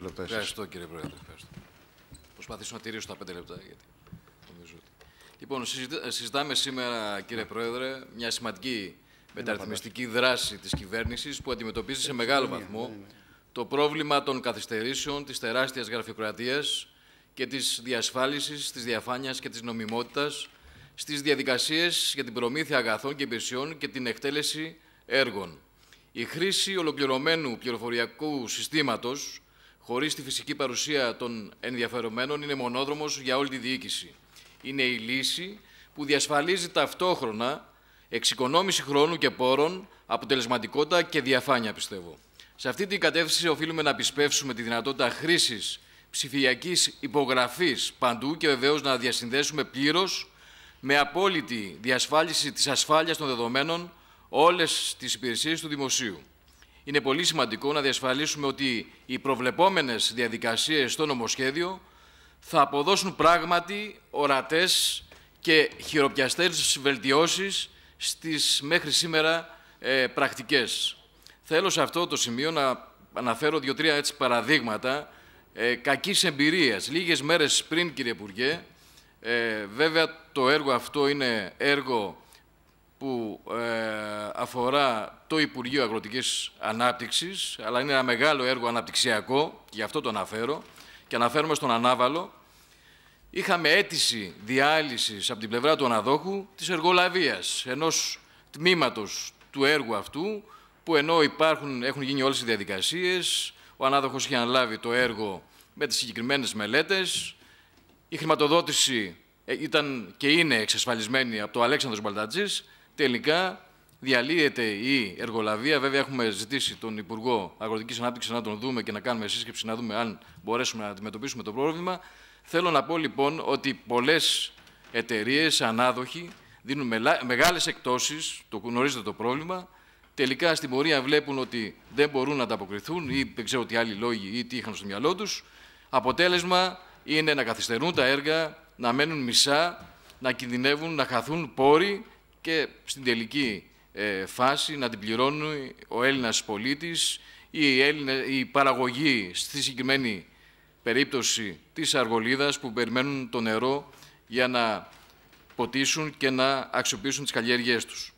λεπτά. Ευχαριστώ κύριε Πρόεδρε. Ευχαριστώ. Προσπαθήσω να τηρήσω τα πέντε λεπτά γιατί νομίζω ότι... Λοιπόν, συζητάμε σήμερα κύριε Πρόεδρε μια σημαντική μεταρρυθμιστική δράση της κυβέρνησης που αντιμετωπίζει σε ε, μεγάλο ναι, βαθμό ναι, ναι. το πρόβλημα των καθυστερήσεων, της τεράστιας γραφειοκρατίας και της διασφάλισης, της διαφάνειας και της νομιμότητας στις διαδικασίες για την προμήθεια αγαθών και υπηρεσιών και την εκτέλεση έργων. Η χρήση ολοκληρωμένου πληροφοριακού συστήματος χωρίς τη φυσική παρουσία των ενδιαφερομένων είναι μονόδρομος για όλη τη διοίκηση. Είναι η λύση που διασφαλίζει ταυτόχρονα εξοικονόμηση χρόνου και πόρων, αποτελεσματικότητα και διαφάνεια, πιστεύω. Σε αυτή την κατεύθυνση οφείλουμε να επισπεύσουμε τη δυνατότητα χρήσης ψηφιακής υπογραφής παντού και βεβαίως να διασυνδέσουμε πλήρως με απόλυτη διασφάλιση της ασφάλειας των δεδομένων όλες τις υπηρεσίες του Δημοσίου είναι πολύ σημαντικό να διασφαλίσουμε ότι οι προβλεπόμενες διαδικασίες στο νομοσχέδιο θα αποδώσουν πράγματι ορατές και χειροπιαστές βελτιώσεις στις μέχρι σήμερα ε, πρακτικές. Θέλω σε αυτό το σημείο να αναφέρω δύο-τρία παραδείγματα ε, κακής εμπειρίας. Λίγες μέρες πριν, κύριε Υπουργέ, ε, βέβαια το έργο αυτό είναι έργο που ε, αφορά το Υπουργείο Αγροτικής Ανάπτυξης, αλλά είναι ένα μεγάλο έργο αναπτυξιακό, γι' αυτό το αναφέρω, και αναφέρομαι στον Ανάβαλο, είχαμε αίτηση διάλυσης από την πλευρά του αναδόχου της εργολαβίας, ενός τμήματος του έργου αυτού, που ενώ υπάρχουν, έχουν γίνει όλες οι διαδικασίες, ο ανάδοχος είχε αναλάβει το έργο με τις συγκεκριμένες μελέτες, η χρηματοδότηση ε, ήταν και είναι εξασφαλισμένη από το Αλέξανδρος Μπαλτατζής, τελικά διαλύεται η εργολαβία. Βέβαια, έχουμε ζητήσει τον Υπουργό Αγροτικής Ανάπτυξης να τον δούμε και να κάνουμε σύσκεψη να δούμε αν μπορέσουμε να αντιμετωπίσουμε το πρόβλημα. Θέλω να πω λοιπόν ότι πολλές εταιρείες, ανάδοχοι, δίνουν μεγάλε εκτόσει, το γνωρίζετε το πρόβλημα. Τελικά στην πορεία βλέπουν ότι δεν μπορούν να ανταποκριθούν ή δεν ξέρω τι άλλοι λόγοι ή τι είχαν στο μυαλό τους. Αποτέλεσμα είναι να καθυστερούν τα έργα, να μένουν μισά, να κινδυνεύουν, να χαθούν πόροι και στην τελική ε, φάση να την πληρώνουν ο Έλληνας πολίτης ή η, Έλληνα, η η παραγωγη στη συγκεκριμένη περίπτωση της αργολίδας που περιμένουν το νερό για να ποτίσουν και να αξιοποιήσουν τις καλλιέργειές τους.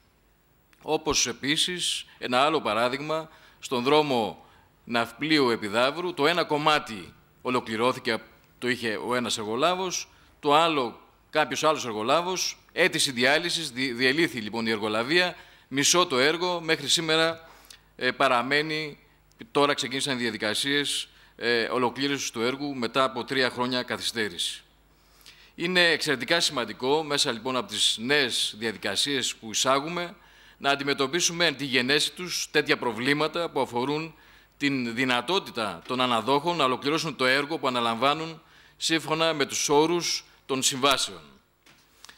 Όπως επίσης ένα άλλο παράδειγμα στον δρόμο Ναυπλίου Επιδαύρου το ένα κομμάτι ολοκληρώθηκε, το είχε ο ένας εργολάβος, το άλλο κάποιος άλλος εργολάβος, αίτηση διάλυσης, διελήθη λοιπόν η εργολαβία, μισό το έργο, μέχρι σήμερα ε, παραμένει, τώρα ξεκίνησαν οι διαδικασίες ε, ολοκλήρωσης του έργου μετά από τρία χρόνια καθυστέρηση. Είναι εξαιρετικά σημαντικό, μέσα λοιπόν από τις νέες διαδικασίες που εισάγουμε, να αντιμετωπίσουμε εν τη γενέση τέτοια προβλήματα που αφορούν την δυνατότητα των αναδόχων να ολοκληρώσουν το έργο που αναλαμβάνουν σύμφωνα με τους όρους των συμβάσεων.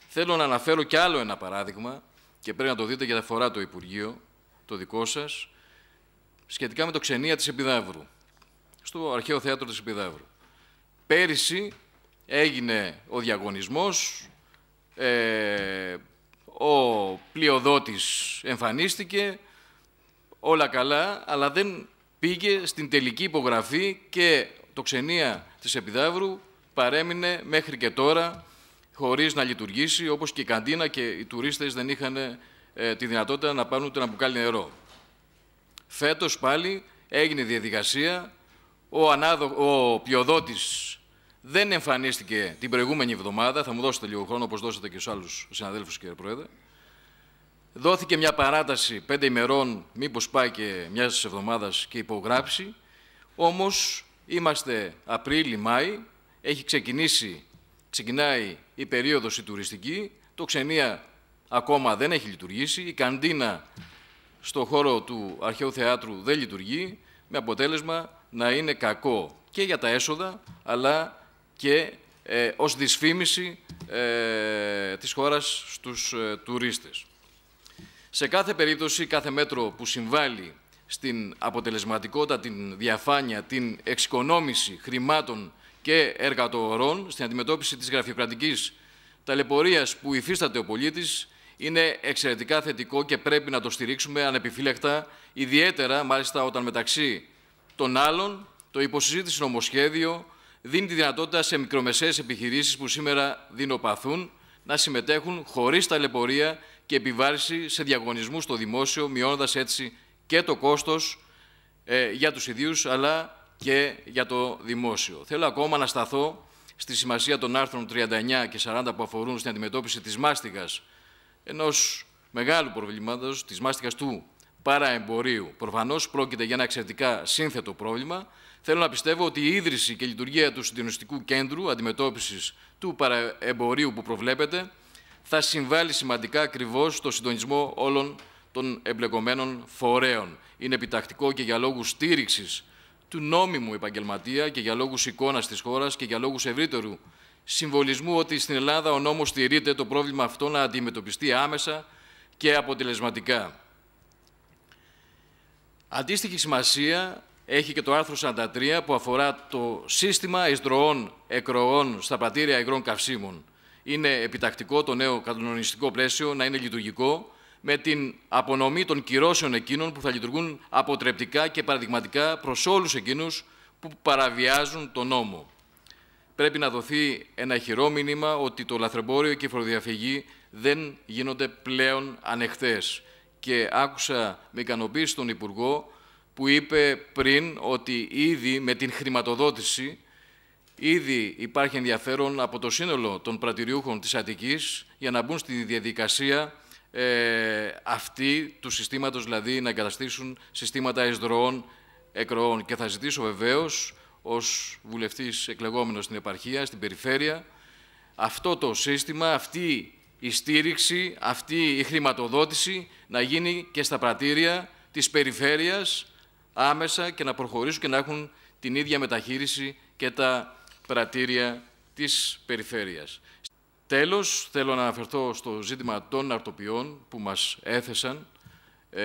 Θέλω να αναφέρω και άλλο ένα παράδειγμα και πρέπει να το δείτε τα φορά το Υπουργείο, το δικό σας, σχετικά με το ξενία της Επιδαύρου, στο αρχαίο θέατρο της Επιδαύρου. Πέρυσι έγινε ο διαγωνισμός, ε, ο πλειοδότης εμφανίστηκε, όλα καλά, αλλά δεν πήγε στην τελική υπογραφή και το ξενία της Επιδαύρου παρέμεινε μέχρι και τώρα χωρίς να λειτουργήσει, όπως και η καντίνα και οι τουρίστες δεν είχαν ε, τη δυνατότητα να πάρουν ούτε να μπουκάλι νερό. Φέτος πάλι έγινε διαδικασία, ο, ανάδο, ο πιοδότης δεν εμφανίστηκε την προηγούμενη εβδομάδα, θα μου δώσετε λίγο χρόνο όπως δώσατε και στους άλλους συναδέλφους κύριε Πρόεδρε, Δόθηκε μια παράταση πέντε ημερών, μήπως πάει και μιας εβδομάδας και υπογράψει. Όμως είμαστε Απρίλη-Μάη, έχει ξεκινήσει, ξεκινάει η περίοδος η τουριστική, το ξενία ακόμα δεν έχει λειτουργήσει, η καντίνα στο χώρο του αρχαίου θεάτρου δεν λειτουργεί, με αποτέλεσμα να είναι κακό και για τα έσοδα, αλλά και ε, ως δυσφήμιση ε, της χώρας στους ε, τουρίστες. Σε κάθε περίπτωση, κάθε μέτρο που συμβάλλει στην αποτελεσματικότητα, την διαφάνεια, την εξοικονόμηση χρημάτων και εργατορών στην αντιμετώπιση της γραφειοκρατικής ταλαιπωρίας που υφίσταται ο πολίτης είναι εξαιρετικά θετικό και πρέπει να το στηρίξουμε ανεπιφύλακτα, ιδιαίτερα μάλιστα όταν μεταξύ των άλλων το υποσυζήτηση νομοσχέδιο δίνει τη δυνατότητα σε μικρομεσαίες επιχειρήσεις που σήμερα δεινοπαθούν να συμμετέχουν χωρίς ταλαιπωρία και επιβάρηση σε διαγωνισμούς στο δημόσιο, μειώνοντας έτσι και το κόστος ε, για τους ιδίους, αλλά και για το δημόσιο. Θέλω ακόμα να σταθώ στη σημασία των άρθρων 39 και 40 που αφορούν στην αντιμετώπιση της μάστιγας ενός μεγάλου προβλήματος, της μάστιγας του παραεμπορίου. Προφανώς πρόκειται για ένα εξαιρετικά σύνθετο πρόβλημα. Θέλω να πιστεύω ότι η ίδρυση και η λειτουργία του Συντονιστικού Κέντρου Αντιμετώπισης του Παραεμπορίου που προβλέπεται θα συμβάλλει σημαντικά ακριβώς στο συντονισμό όλων των εμπλεκομένων φορέων. Είναι επιτακτικό και για λόγους στήριξης του νόμιμου επαγγελματία και για λόγους εικόνας της χώρας και για λόγους ευρύτερου συμβολισμού ότι στην Ελλάδα ο νόμος στηρείται το πρόβλημα αυτό να αντιμετωπιστεί άμεσα και αποτελεσματικά. Αντίστοιχη σημασία έχει και το άρθρο 43 που αφορά το σύστημα εισδροών εκροών στα πατήρια υγρών καυσίμων. Είναι επιτακτικό το νέο κανονιστικό πλαίσιο να είναι λειτουργικό με την απονομή των κυρώσεων εκείνων που θα λειτουργούν αποτρεπτικά και παραδειγματικά προς όλους εκείνους που παραβιάζουν τον νόμο. Πρέπει να δοθεί ένα χειρό μήνυμα ότι το λαθρεμπόριο και η φοροδιαφυγή δεν γίνονται πλέον ανεχθές. Και άκουσα με ικανοποίηση τον Υπουργό που είπε πριν ότι ήδη με την χρηματοδότηση ήδη υπάρχει ενδιαφέρον από το σύνολο των πρατηριούχων της Αττικής για να μπουν στη διαδικασία ε, αυτή του συστήματος, δηλαδή να εγκαταστήσουν συστήματα εισδροών εκροών. Και θα ζητήσω βεβαίως, ως βουλευτής εκλεγόμενος στην επαρχία, στην περιφέρεια, αυτό το σύστημα, αυτή η στήριξη, αυτή η χρηματοδότηση να γίνει και στα πρατήρια της περιφέρειας άμεσα και να προχωρήσουν και να έχουν την ίδια μεταχείριση και τα πρατήρια της περιφέρειας. Τέλος, θέλω να αναφερθώ στο ζήτημα των αρτοποιών που μας έθεσαν. Ε,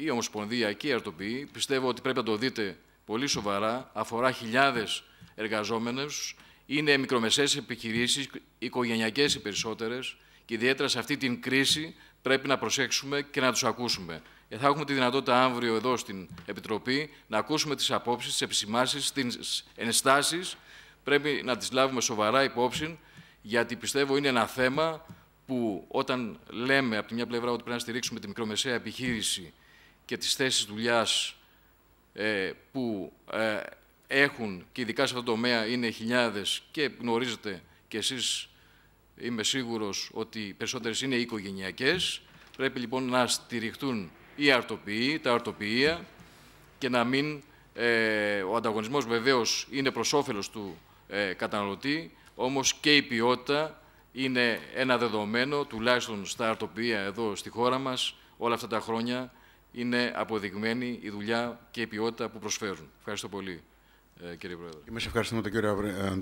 η οι αρτοποιοί. πιστεύω ότι πρέπει να το δείτε πολύ σοβαρά, αφορά χιλιάδες εργαζόμενους, είναι μικρομεσαίες επιχειρήσεις, οικογενειακές οι περισσότερες και ιδιαίτερα σε αυτή την κρίση πρέπει να προσέξουμε και να τους ακούσουμε. Ε, θα έχουμε τη δυνατότητα αύριο εδώ στην Επιτροπή να ακούσουμε τις απόψεις, τις επισημάσεις, τις ενστάσεις. Πρέπει να τις λάβουμε σοβαρά υπόψη γιατί πιστεύω είναι ένα θέμα που όταν λέμε από τη μια πλευρά ότι πρέπει να στηρίξουμε τη μικρομεσαία επιχείρηση και τις θέσεις δουλειάς ε, που ε, έχουν και ειδικά σε αυτό το τομέα είναι χιλιάδες και γνωρίζετε και εσείς είμαι σίγουρος ότι οι περισσότερες είναι οικογενειακές. Πρέπει λοιπόν να στηριχτούν οι αρτοποιοί, τα αρτοποιεία και να μην... Ε, ο ανταγωνισμός βεβαίως είναι προς όφελος του καταναλωτή, όμως και η ποιότητα είναι ένα δεδομένο, τουλάχιστον στα αρτοπία εδώ στη χώρα μας, όλα αυτά τα χρόνια είναι αποδεικμένη η δουλειά και η ποιότητα που προσφέρουν. Ευχαριστώ πολύ, ε, κύριε Πρόεδρε. ευχαριστούμε τον κύριο